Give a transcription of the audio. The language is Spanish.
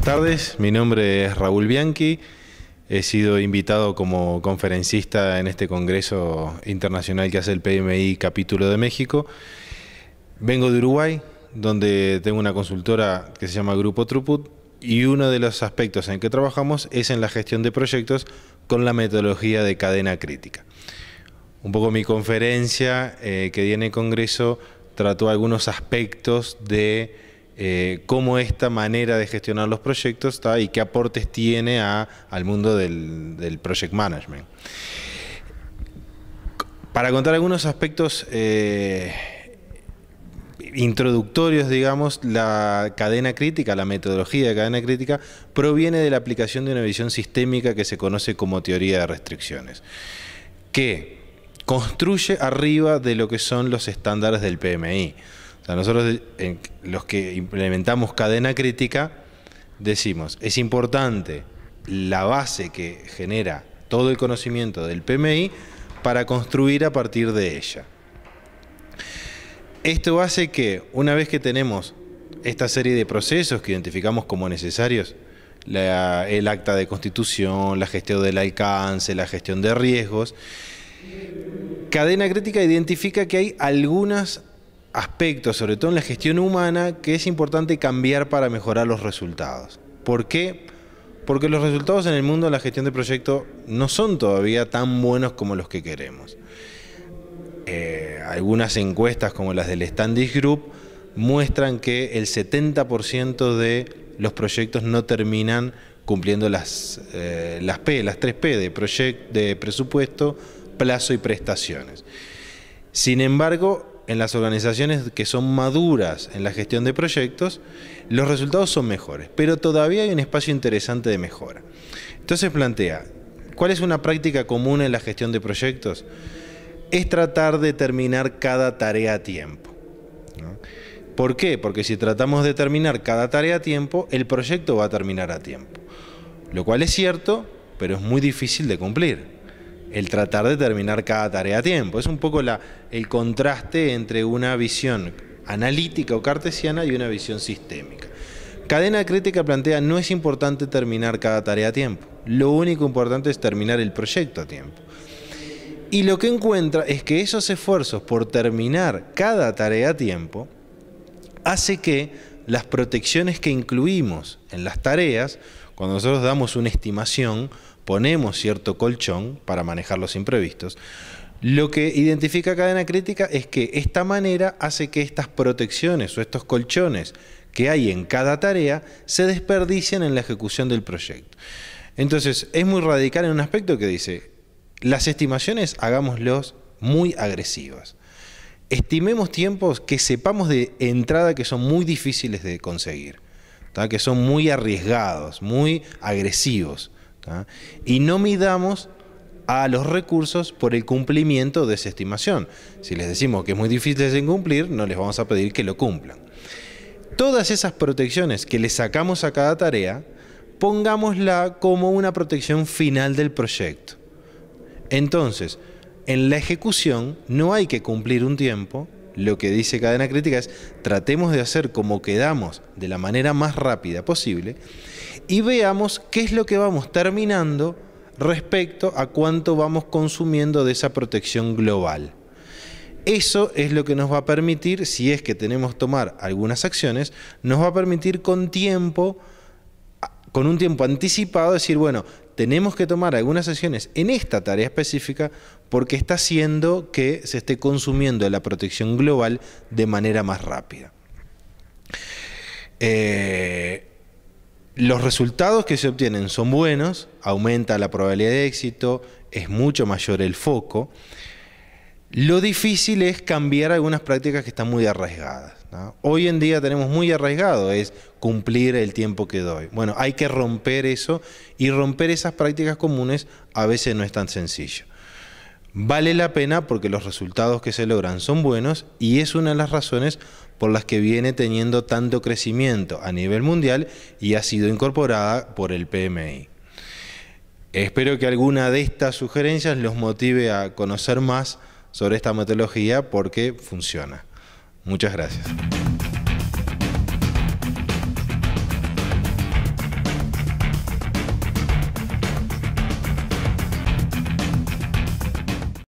buenas tardes. Mi nombre es Raúl Bianchi. He sido invitado como conferencista en este Congreso Internacional que hace el PMI Capítulo de México. Vengo de Uruguay, donde tengo una consultora que se llama Grupo Truput y uno de los aspectos en que trabajamos es en la gestión de proyectos con la metodología de cadena crítica. Un poco mi conferencia eh, que di en el Congreso trató algunos aspectos de eh, cómo esta manera de gestionar los proyectos está y qué aportes tiene al mundo del, project management. Para contar algunos aspectos eh, introductorios, digamos, la cadena crítica, la metodología de cadena crítica, proviene de la aplicación de una visión sistémica que se conoce como teoría de restricciones, que construye arriba de lo que son los estándares del PMI nosotros, los que implementamos cadena crítica, decimos, es importante la base que genera todo el conocimiento del PMI para construir a partir de ella. Esto hace que una vez que tenemos esta serie de procesos que identificamos como necesarios, el acta de constitución, la gestión del alcance, la gestión de riesgos, cadena crítica identifica que hay algunas aspectos, sobre todo en la gestión humana, que es importante cambiar para mejorar los resultados. ¿Por qué? Porque los resultados en el mundo de la gestión de proyectos no son todavía tan buenos como los que queremos. Eh, algunas encuestas como las del Standish Group muestran que el 70% de los proyectos no terminan cumpliendo las, eh, P, las 3P de, de presupuesto, plazo y prestaciones. Sin embargo, en las organizaciones que son maduras en la gestión de proyectos, los resultados son mejores, pero todavía hay un espacio interesante de mejora. Entonces plantea, ¿cuál es una práctica común en la gestión de proyectos? Es tratar de terminar cada tarea a tiempo. ¿Por qué? Porque si tratamos de terminar cada tarea a tiempo, el proyecto va a terminar a tiempo. Lo cual es cierto, pero es muy difícil de cumplir el tratar de terminar cada tarea a tiempo. Es un poco el contraste entre una visión analítica o cartesiana y una visión sistémica. Cadena crítica plantea no es importante terminar cada tarea a tiempo, lo único importante es terminar el proyecto a tiempo. Y lo que encuentra es que esos esfuerzos por terminar cada tarea a tiempo hace que las protecciones que incluimos en las tareas, cuando nosotros damos una estimación, ponemos cierto colchón para manejar los imprevistos. Lo que identifica cadena crítica es que esta manera hace que estas protecciones o estos colchones que hay en cada tarea se desperdicien en la ejecución del proyecto. Entonces, es muy radical en un aspecto que dice, las estimaciones hagámoslos muy agresivas. Estimemos tiempos que sepamos de entrada que son muy difíciles de conseguir, que son muy arriesgados, muy agresivos. Y no midamos a los recursos por el cumplimiento de esa estimación. Si les decimos que es muy difícil de cumplir, no les vamos a pedir que lo cumplan. Todas esas protecciones que le sacamos a cada tarea, pongámosla como una protección final del proyecto. Entonces, en la ejecución no hay que cumplir un tiempo, lo que dice Cadena Crítica es tratemos de hacer como quedamos de la manera más rápida posible y veamos qué es lo que vamos terminando respecto a cuánto vamos consumiendo de esa protección global. Eso es lo que nos va a permitir, si es que tenemos que tomar algunas acciones, nos va a permitir con tiempo, con un tiempo anticipado, decir, bueno, tenemos que tomar algunas acciones en esta tarea específica porque está haciendo que se esté consumiendo la protección global de manera más rápida. Eh, los resultados que se obtienen son buenos, aumenta la probabilidad de éxito, es mucho mayor el foco. Lo difícil es cambiar algunas prácticas que están muy arriesgadas. Hoy en día tenemos muy arriesgado, es cumplir el tiempo que doy. Bueno, hay que romper eso y romper esas prácticas comunes a veces no es tan sencillo vale la pena porque los resultados que se logran son buenos y es una de las razones por las que viene teniendo tanto crecimiento a nivel mundial y ha sido incorporada por el PMI. Espero que alguna de estas sugerencias los motive a conocer más sobre esta metodología porque funciona. Muchas gracias.